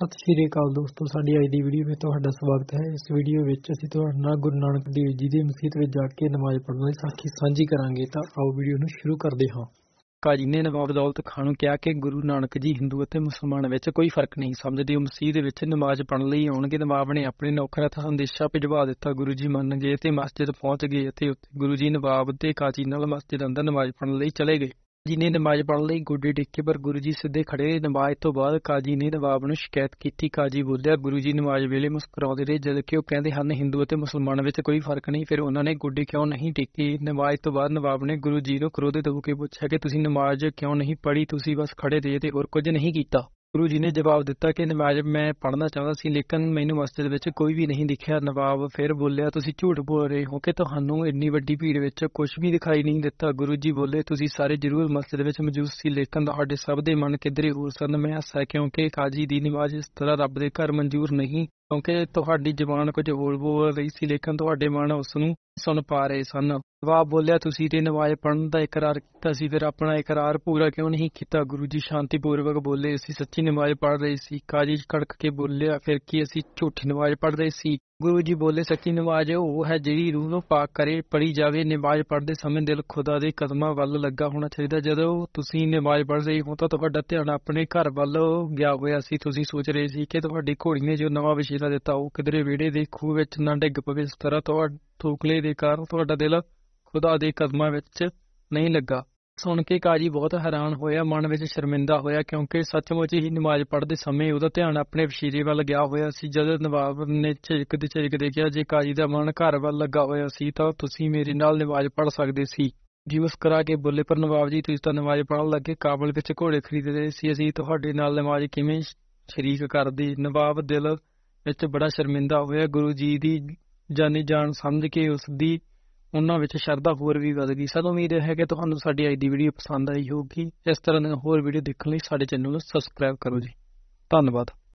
ਸਤਿ ਸ਼੍ਰੀ ਅਕਾਲ ਦੋਸਤੋ ਸਾਡੀ ਅੱਜ ਦੀ ਵੀਡੀਓ ਵਿੱਚ ਤੁਹਾਡਾ ਸਵਾਗਤ ਹੈ ਇਸ ਵੀਡੀਓ ਵਿੱਚ ਅਸੀਂ ਤੁਹਾਡੇ ਨਾਲ ਗੁਰੂ ਨਾਨਕ ਦੇਵ ਜੀ ਦੀ ਮਸਜਿਦ ਵਿੱਚ ਜਾ ਕੇ ਨਮਾਜ਼ ਪੜ੍ਹਨ ਦੀ ਸਾਖੀ ਸਾਂਝੀ ਕਰਾਂਗੇ ਤਾਂ ਆਓ ਵੀਡੀਓ ਨੂੰ ਸ਼ੁਰੂ ਕਰਦੇ ਹਾਂ ਕਾਜੀ ਨੇ ਨਵਾਬ ਦੌਲਤ ਖਾਨ ਨੂੰ ਕਿਹਾ ਕਿ ਗੁਰੂ ਨਾਨਕ ਜੀ ਹਿੰਦੂ ਅਤੇ ਮੁਸਲਮਾਨ ਵਿੱਚ ਕੋਈ ਫਰਕ ਨਹੀਂ ਸਮਝਦੇ ਉਹ ਮਸਜਿਦ ਵਿੱਚ ਨਮਾਜ਼ ਪੜ੍ਹਨ ਲਈ ਆਉਣਗੇ ਨਵਾਬ ਨੇ ਆਪਣੇ ਨੌਕਰਾਂ ਤੋਂ ਸੰਦੇਸ਼ਾ ਭਿਜਵਾ ਦਿੱਤਾ ਗੁਰੂ ਜੀ ਮੰਨ ਗਏ ਤੇ ਮਸਜਿਦ ਪਹੁੰਚ ਗਏ ਅਤੇ ਉੱਥੇ ਗੁਰੂ ਜੀ ਨਵਾਬ ਤੇ ਕਾਜੀ ਨਾਲ ਮਸਜਿਦ ਅੰਦਰ ਨਮਾਜ਼ ਪੜ੍ਹਨ ਲਈ ਚਲੇ ਗਏ ਜੀ ਨੇ ਨਮਾਜ਼ ਪੜ੍ਹਨ ਲਈ ਗੁੱਡੀ ਟਿੱਕੇ ਪਰ ਗੁਰੂ ਜੀ ਸਿੱਧੇ ਖੜੇ ਨਮਾਜ਼ ਤੋਂ ਬਾਅਦ ਕਾਜੀ ਨੇ ਨਵਾਬ ਨੂੰ ਸ਼ਿਕਾਇਤ ਕੀਤੀ ਕਾਜੀ ਬੋਲਿਆ ਗੁਰੂ ਜੀ ਨਮਾਜ਼ ਵੇਲੇ ਮੁਸਕਰਾਉਂਦੇ ਰਹੇ ਜਦ ਕਿ ਉਹ ਕਹਿੰਦੇ ਹਨ ਹਿੰਦੂ ਅਤੇ ਮੁਸਲਮਾਨ ਵਿੱਚ ਕੋਈ ਫਰਕ ਨਹੀਂ ਫਿਰ ਉਹਨਾਂ ਨੇ ਗੁੱਡੀ ਕਿਉਂ ਨਹੀਂ ਟਿੱਕੀ ਨਮਾਜ਼ ਤੋਂ ਬਾਅਦ ਨਵਾਬ ਨੇ ਗੁਰੂ ਜੀ ਨੂੰ ਕਰੋਧਿਤ ਹੋ ਕੇ ਪੁੱਛਿਆ ਕਿ ਤੁਸੀਂ ਨਮਾਜ਼ ਕਿਉਂ ਨਹੀਂ ਪੜ੍ਹੀ ਤੁਸੀਂ ਬਸ ਖੜੇ ਰਹੇ ਤੇ ਹੋਰ ਕੁਝ ਨਹੀਂ ਕੀਤਾ ਗੁਰੂ ਜੀ ਨੇ ਜਵਾਬ ਦਿੱਤਾ ਕਿ ਨਮਾਜ਼ ਮੈਂ ਪੜ੍ਹਨਾ ਚਾਹੁੰਦਾ ਸੀ ਲੇਕਿਨ ਮੈਨੂੰ ਮਸਜਿਦ ਵਿੱਚ ਕੋਈ ਵੀ ਨਹੀਂ ਦਿਖਿਆ ਨਵਾਬ ਫਿਰ ਬੋਲਿਆ ਤੁਸੀਂ ਝੂਠ ਬੋਲ ਰਹੇ ਹੋ ਕਿ ਤੁਹਾਨੂੰ ਇੰਨੀ ਵੱਡੀ ਭੀੜ ਵਿੱਚ ਕੁਝ ਵੀ ਦਿਖਾਈ ਨਹੀਂ ਦਿੱਤਾ ਗੁਰੂ ਜੀ ਬੋਲੇ ਤੁਸੀਂ ਸਾਰੇ ਜ਼ਰੂਰ ਮਸਜਿਦ ਵਿੱਚ ਮੌਜੂਦ ਸੀ ਲੇਕਿਨ ਤੁਹਾਡੇ ਸਭ ਦੇ ਮਨ ਕਿਧਰੇ ਹੋਰ ਸਨ ਮੈਂ ਹੱਸਿਆ ਕਿਉਂਕਿ ਕਾਜੀ ਦੀ ਨਮਾਜ਼ ਇਸ ਤਰ੍ਹਾਂ ਰੱਬ ਦੇ ਘਰ ਮਨਜ਼ੂਰ ਨਹੀਂ ਕਿਉਂਕਿ ਤੁਹਾਡੀ ਜ਼ੁਬਾਨ ਕੁਝ ਹੋਰ ਬੋਲ ਰਹੀ ਸੀ ਲੇਕਿਨ ਤੁਹਾਡੇ ਮਨ ਉਸ ਨੂੰ ਸੁਣ ਪਾ ਰਹੇ ਸਨ ਜਵਾਬ ਬੋਲਿਆ ਤੁਸੀਂ ਤੇ ਨਵਾਜ਼ ਪੜਨ ਦਾ ਇਕਰਾਰ ਕੀਤਾ ਸੀ ਫਿਰ ਆਪਣਾ ਇਕਰਾਰ ਪੂਰਾ ਕਿਉਂ ਨਹੀਂ ਕੀਤਾ ਗੁਰੂ ਜੀ ਸ਼ਾਂਤੀਪੂਰਵਕ ਬੋਲੇ ਅਸੀਂ ਸੱਚੀ ਨਵਾਜ਼ ਪੜ ਰਹੇ ਸੀ ਕਾਜੀ ਕੜਕ ਕੇ ਬੋਲਿਆ ਫਿਰ ਕੀ ਅਸੀਂ ਝੂਠੀ ਨਵਾਜ਼ ਪੜ ਰਹੇ ਸੀ ਗੁਰੂ ਜੀ ਬੋਲੇ ਸੱਚੀ ਨਵਾਜ਼ ਉਹ ਹੈ ਜਿਹੜੀ ਰੂਹ ਨੂੰ ਪਾਕ ਕਰੇ ਪੜੀ ਜਾਵੇ ਨਵਾਜ ਪੜਦੇ ਸਮੇਂ ਦਿਲ ਖੁਦਾ ਦੇ ਕਦਮਾਂ ਵੱਲ ਲੱਗਾ ਹੋਣਾ ਚਾਹੀਦਾ ਜਦੋਂ ਤੁਸੀਂ ਨਵਾਜ ਪੜ ਰਹੇ ਹੋ ਤਾਂ ਤੁਹਾਡਾ ਧਿਆਨ ਆਪਣੇ ਘਰ ਵੱਲ ਗਿਆ ਹੋਇਆ ਸੀ ਤੁਸੀਂ ਸੋਚ ਰਹੇ ਸੀ ਕਿ ਤੁਹਾਡੀ ਘੋੜੀ ਨੇ ਜੋ ਨਵਾਂ ਵਿਸ਼ੇਸ਼ਾ ਦਿੱਤਾ ਉਹ ਕਿਧਰੇ ਵਿੜੇ ਦੇ ਖੂਹ ਵਿੱਚ ਨਾ ਡਿੱਗ ਪਵੇ ਇਸ ਤਰ੍ਹਾਂ ਤੁਹਾਡਾ ਥੋਕਲੇ ਦੇ ਕਾਰਨ ਤੁਹਾਡਾ ਦਿਲ ਖੁਦਾ ਦੇ ਕਦਮਾਂ ਵਿੱਚ ਨਹੀਂ ਲੱਗਾ ਸੁਣ ਕੇ ਕਾਜੀ ਬਹੁਤ ਹੈਰਾਨ ਹੋਇਆ ਮਨ ਵਿੱਚ ਸ਼ਰਮਿੰਦਾ ਹੋਇਆ ਕਿਉਂਕਿ ਸੱਚਮੁੱਚ ਹੀ ਨਮਾਜ਼ ਪੜ੍ਹਦੇ ਸਮੇਂ ਉਹਦਾ ਧਿਆਨ ਆਪਣੇ ਵਸ਼ੀਰੇ ਵੱਲ ਗਿਆ ਹੋਇਆ ਸੀ ਜਦ ਨਵਾਬ ਨੇ ਦੀ ਝਿੜਕਦੇ ਦੇਖਿਆ ਜੇ ਕਾਜੀ ਦਾ ਮਨ ਘਰ ਵੱਲ ਲੱਗਾ ਹੋਇਆ ਸੀ ਤਾਂ ਤੁਸੀਂ ਮੇਰੇ ਨਾਲ ਨਮਾਜ਼ ਪੜ੍ਹ ਸਕਦੇ ਸੀ ਜੀ ਕਰਾ ਕੇ ਬੁੱਲੇ ਪਰ ਨਵਾਬ ਜੀ ਤੁਸੀਂ ਤਾਂ ਨਮਾਜ਼ ਪੜ੍ਹਨ ਲੱਗੇ ਕਾਬਲ ਵਿੱਚ ਘੋੜੇ ਖਰੀਦਦੇ ਸੀ ਅਸੀਂ ਤੁਹਾਡੇ ਨਾਲ ਨਮਾਜ਼ ਕਿਵੇਂ ਸ਼ਰੀਕ ਕਰਦੇ ਨਵਾਬ ਦਿਲ ਵਿੱਚ ਬੜਾ ਸ਼ਰਮਿੰਦਾ ਹੋਇਆ ਗੁਰੂ ਜੀ ਦੀ ਜਾਣੀ ਜਾਣ ਸਮਝ ਕੇ ਉਸ ਦੀ ਉਹਨਾਂ ਵਿੱਚ ਸ਼ਰਧਾ ਹੋਰ ਵੀ ਵਧ ਗਈ ਸਾਨੂੰ ਉਮੀਦ ਹੈ ਕਿ ਤੁਹਾਨੂੰ ਸਾਡੀ ਅੱਜ ਦੀ ਵੀਡੀਓ ਪਸੰਦ ਆਈ ਹੋਊਗੀ ਇਸ ਤਰ੍ਹਾਂ ਦੀ ਹੋਰ ਵੀਡੀਓ ਦੇਖਣ ਲਈ ਸਾਡੇ ਚੈਨਲ ਨੂੰ ਸਬਸਕ੍ਰਾਈਬ ਕਰੋ ਜੀ ਧੰਨਵਾਦ